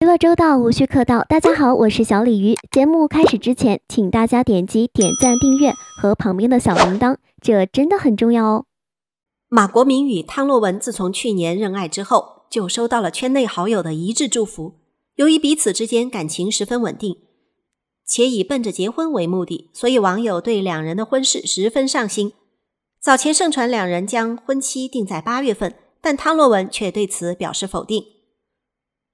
娱乐周到，无需客套。大家好，我是小鲤鱼。节目开始之前，请大家点击点赞、订阅和旁边的小铃铛，这真的很重要哦。马国明与汤洛文自从去年认爱之后，就收到了圈内好友的一致祝福。由于彼此之间感情十分稳定，且以奔着结婚为目的，所以网友对两人的婚事十分上心。早前盛传两人将婚期定在八月份，但汤洛文却对此表示否定。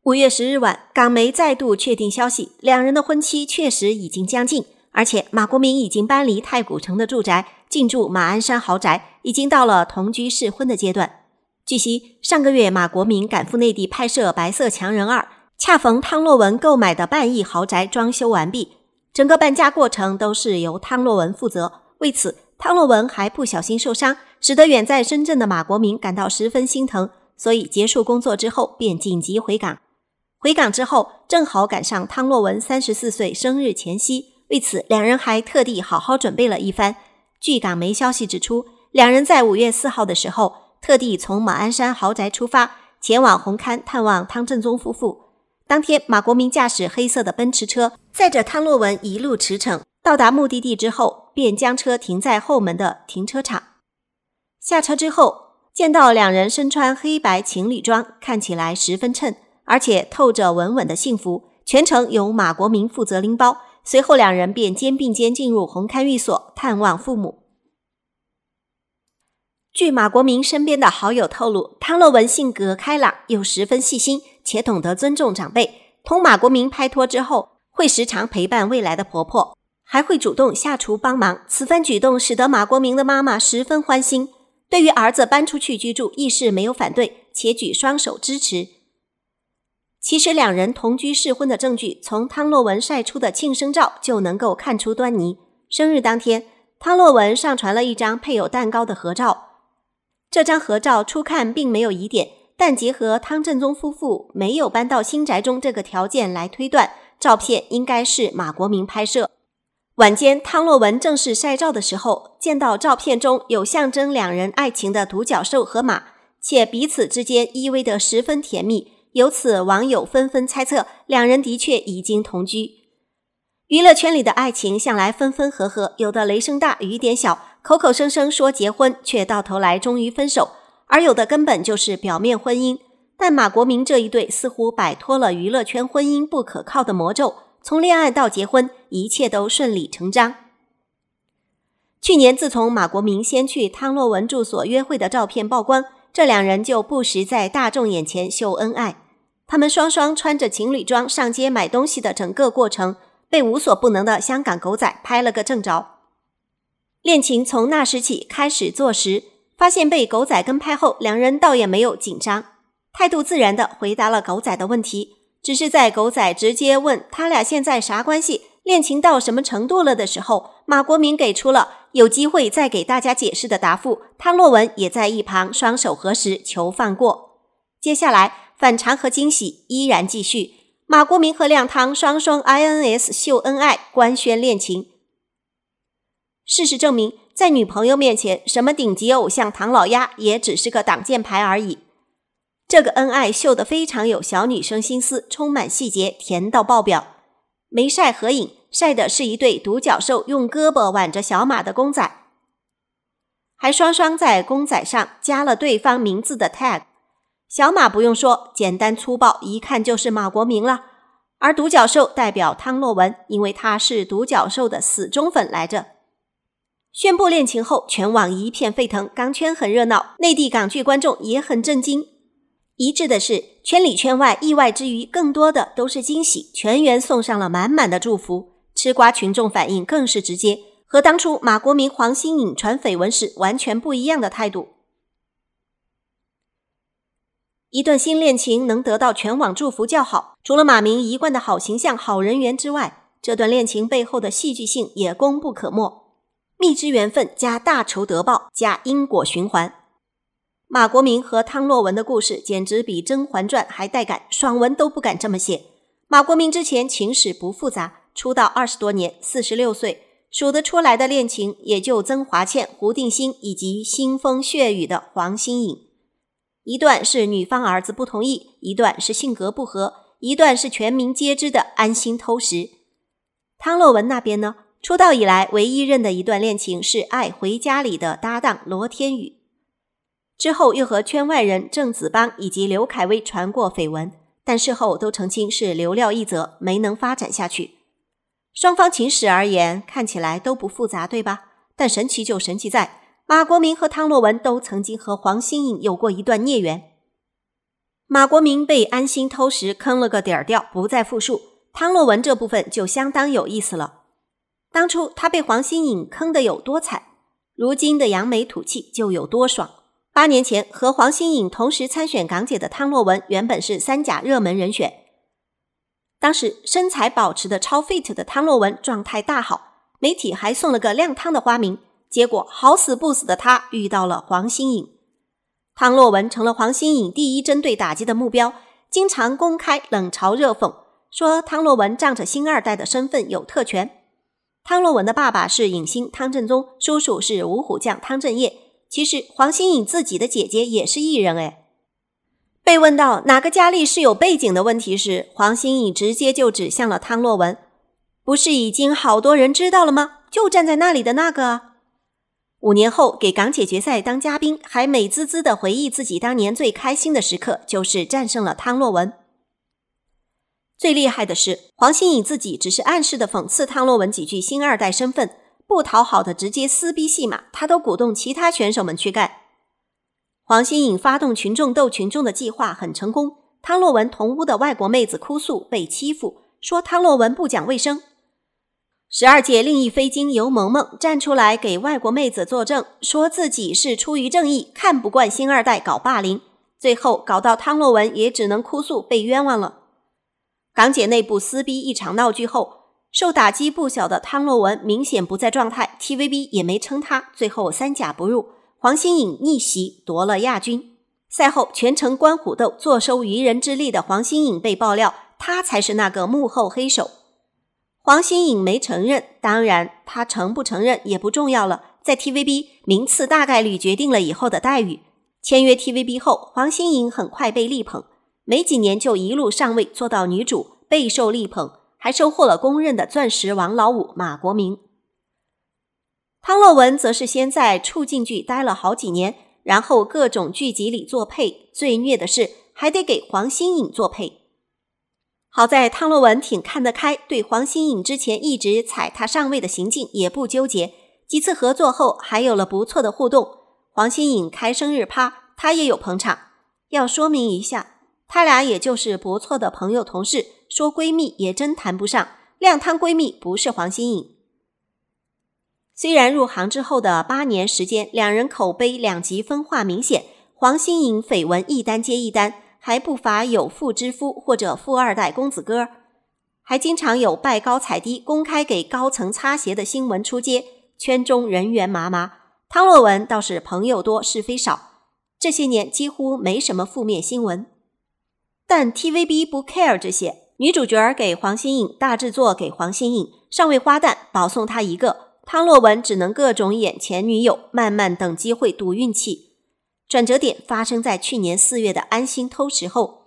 五月十日晚，港媒再度确定消息，两人的婚期确实已经将近，而且马国明已经搬离太古城的住宅，进驻马鞍山豪宅，已经到了同居试婚的阶段。据悉，上个月马国明赶赴内地拍摄《白色强人二》，恰逢汤洛文购买的半亿豪宅装修完毕，整个搬家过程都是由汤洛文负责，为此。汤洛文还不小心受伤，使得远在深圳的马国明感到十分心疼，所以结束工作之后便紧急回港。回港之后，正好赶上汤洛文三十四岁生日前夕，为此两人还特地好好准备了一番。据港媒消息指出，两人在五月四号的时候，特地从马鞍山豪宅出发，前往红磡探望汤振宗夫妇。当天，马国明驾驶黑色的奔驰车，载着汤洛文一路驰骋。到达目的地之后，便将车停在后门的停车场。下车之后，见到两人身穿黑白情侣装，看起来十分衬，而且透着稳稳的幸福。全程由马国明负责拎包，随后两人便肩并肩进入红勘寓所探望父母。据马国明身边的好友透露，汤洛文性格开朗又十分细心，且懂得尊重长辈。同马国明拍拖之后，会时常陪伴未来的婆婆。还会主动下厨帮忙，此番举动使得马国明的妈妈十分欢心。对于儿子搬出去居住，亦是没有反对，且举双手支持。其实两人同居试婚的证据，从汤洛文晒出的庆生照就能够看出端倪。生日当天，汤洛文上传了一张配有蛋糕的合照，这张合照初看并没有疑点，但结合汤振宗夫妇没有搬到新宅中这个条件来推断，照片应该是马国明拍摄。晚间，汤洛雯正式晒照的时候，见到照片中有象征两人爱情的独角兽和马，且彼此之间依偎的十分甜蜜。由此，网友纷纷猜测两人的确已经同居。娱乐圈里的爱情向来分分合合，有的雷声大雨点小，口口声声说结婚，却到头来终于分手；而有的根本就是表面婚姻。但马国明这一对似乎摆脱了娱乐圈婚姻不可靠的魔咒。从恋爱到结婚，一切都顺理成章。去年，自从马国明先去汤洛文住所约会的照片曝光，这两人就不时在大众眼前秀恩爱。他们双双穿着情侣装上街买东西的整个过程，被无所不能的香港狗仔拍了个正着。恋情从那时起开始坐实。发现被狗仔跟拍后，两人倒也没有紧张，态度自然地回答了狗仔的问题。只是在狗仔直接问他俩现在啥关系、恋情到什么程度了的时候，马国明给出了有机会再给大家解释的答复。汤洛雯也在一旁双手合十求放过。接下来反常和惊喜依然继续，马国明和亮汤双双 INS 秀恩爱，官宣恋情。事实证明，在女朋友面前，什么顶级偶像唐老鸭也只是个挡箭牌而已。这个恩爱秀的非常有小女生心思，充满细节，甜到爆表。没晒合影，晒的是一对独角兽用胳膊挽着小马的公仔，还双双在公仔上加了对方名字的 tag。小马不用说，简单粗暴，一看就是马国明了。而独角兽代表汤洛雯，因为他是独角兽的死忠粉来着。宣布恋情后，全网一片沸腾，港圈很热闹，内地港剧观众也很震惊。一致的是，圈里圈外，意外之余，更多的都是惊喜。全员送上了满满的祝福，吃瓜群众反应更是直接，和当初马国明黄心颖传绯闻时完全不一样的态度。一段新恋情能得到全网祝福叫好，除了马明一贯的好形象、好人缘之外，这段恋情背后的戏剧性也功不可没。蜜之缘分加大仇得报加因果循环。马国明和汤洛雯的故事简直比《甄嬛传》还带感，爽文都不敢这么写。马国明之前情史不复杂，出道二十多年，四十六岁数得出来的恋情也就曾华倩、胡定欣以及腥风血雨的黄心颖。一段是女方儿子不同意，一段是性格不合，一段是全民皆知的安心偷食。汤洛雯那边呢？出道以来唯一认的一段恋情是《爱回家》里的搭档罗天宇。之后又和圈外人郑子邦以及刘恺威传过绯闻，但事后都澄清是流料一则，没能发展下去。双方情史而言，看起来都不复杂，对吧？但神奇就神奇在，马国明和汤洛雯都曾经和黄心颖有过一段孽缘。马国明被安心偷食坑了个底儿掉，不再复述。汤洛雯这部分就相当有意思了。当初他被黄心颖坑的有多惨，如今的扬眉吐气就有多爽。八年前和黄心颖同时参选港姐的汤洛雯，原本是三甲热门人选。当时身材保持的超 fit 的汤洛雯状态大好，媒体还送了个“靓汤”的花名。结果好死不死的她遇到了黄心颖，汤洛雯成了黄心颖第一针对打击的目标，经常公开冷嘲热讽，说汤洛雯仗着星二代的身份有特权。汤洛雯的爸爸是影星汤镇宗，叔叔是五虎将汤镇业。其实黄心颖自己的姐姐也是艺人哎。被问到哪个佳丽是有背景的问题时，黄心颖直接就指向了汤洛雯，不是已经好多人知道了吗？就站在那里的那个。五年后给港姐决赛当嘉宾，还美滋滋的回忆自己当年最开心的时刻，就是战胜了汤洛雯。最厉害的是，黄心颖自己只是暗示的讽刺汤洛雯几句新二代身份。不讨好的直接撕逼戏码，他都鼓动其他选手们去干。黄心颖发动群众斗群众的计划很成功，汤洛文同屋的外国妹子哭诉被欺负，说汤洛文不讲卫生。十二届另一飞精尤萌萌站出来给外国妹子作证，说自己是出于正义，看不惯星二代搞霸凌。最后搞到汤洛文也只能哭诉被冤枉了。港姐内部撕逼一场闹剧后。受打击不小的汤洛雯明显不在状态，TVB 也没撑她，最后三甲不入。黄新颖逆袭夺了亚军。赛后全程观虎斗，坐收渔人之利的黄新颖被爆料，她才是那个幕后黑手。黄新颖没承认，当然她承不承认也不重要了。在 TVB 名次大概率决定了以后的待遇。签约 TVB 后，黄新颖很快被力捧，没几年就一路上位，做到女主，备受力捧。还收获了公认的钻石王老五马国明，汤洛雯则是先在处境剧待了好几年，然后各种剧集里作配，最虐的是还得给黄心颖作配。好在汤洛雯挺看得开，对黄心颖之前一直踩他上位的行径也不纠结。几次合作后，还有了不错的互动。黄心颖开生日趴，他也有捧场。要说明一下，他俩也就是不错的朋友同事。说闺蜜也真谈不上，靓汤闺蜜不是黄心颖。虽然入行之后的八年时间，两人口碑两极分化明显，黄心颖绯闻一单接一单，还不乏有妇之夫或者富二代公子哥，还经常有拜高踩低、公开给高层擦鞋的新闻出街，圈中人员麻麻。汤洛文倒是朋友多，是非少，这些年几乎没什么负面新闻，但 TVB 不 care 这些。女主角给黄心颖大制作，给黄心颖上位花旦保送她一个，汤洛雯只能各种演前女友，慢慢等机会赌运气。转折点发生在去年四月的《安心偷食》后，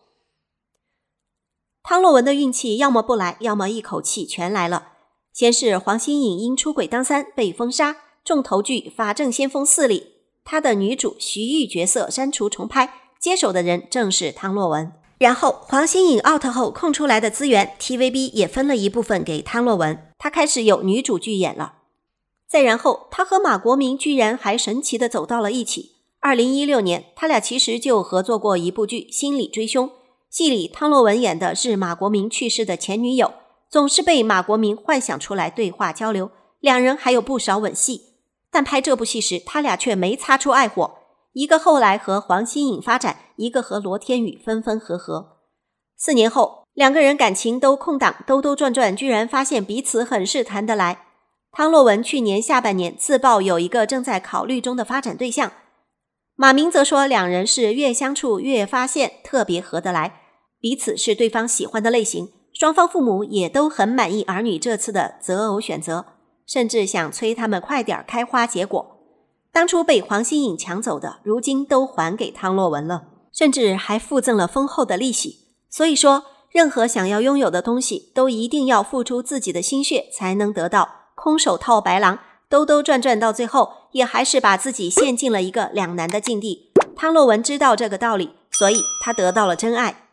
汤洛雯的运气要么不来，要么一口气全来了。先是黄心颖因出轨当三被封杀，重头剧《法证先锋四》里她的女主徐玉角色删除重拍，接手的人正是汤洛雯。然后黄心颖 out 后空出来的资源，TVB 也分了一部分给汤洛雯，她开始有女主剧演了。再然后，她和马国明居然还神奇的走到了一起。二零一六年，他俩其实就合作过一部剧《心理追凶》，戏里汤洛雯演的是马国明去世的前女友，总是被马国明幻想出来对话交流，两人还有不少吻戏。但拍这部戏时，他俩却没擦出爱火，一个后来和黄心颖发展。一个和罗天宇分分合合，四年后两个人感情都空档，兜兜转转，居然发现彼此很是谈得来。汤洛文去年下半年自曝有一个正在考虑中的发展对象，马明则说两人是越相处越发现特别合得来，彼此是对方喜欢的类型。双方父母也都很满意儿女这次的择偶选择，甚至想催他们快点开花结果。当初被黄心颖抢走的，如今都还给汤洛文了。甚至还附赠了丰厚的利息，所以说，任何想要拥有的东西，都一定要付出自己的心血才能得到。空手套白狼，兜兜转转到最后，也还是把自己陷进了一个两难的境地。汤洛文知道这个道理，所以他得到了真爱。